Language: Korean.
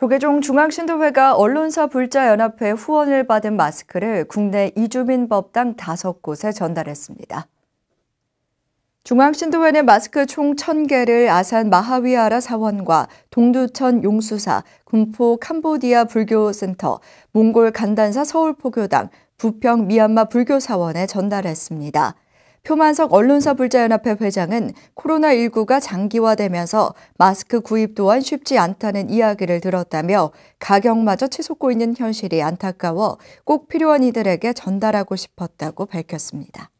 조계종 중앙신도회가 언론사 불자연합회 후원을 받은 마스크를 국내 이주민법당 다섯 곳에 전달했습니다. 중앙신도회는 마스크 총 1000개를 아산 마하위아라 사원과 동두천 용수사, 군포 캄보디아 불교센터, 몽골 간단사 서울포교당, 부평 미얀마 불교사원에 전달했습니다. 표만석 언론사 불자연합회 회장은 코로나19가 장기화되면서 마스크 구입 또한 쉽지 않다는 이야기를 들었다며 가격마저 치솟고 있는 현실이 안타까워 꼭 필요한 이들에게 전달하고 싶었다고 밝혔습니다.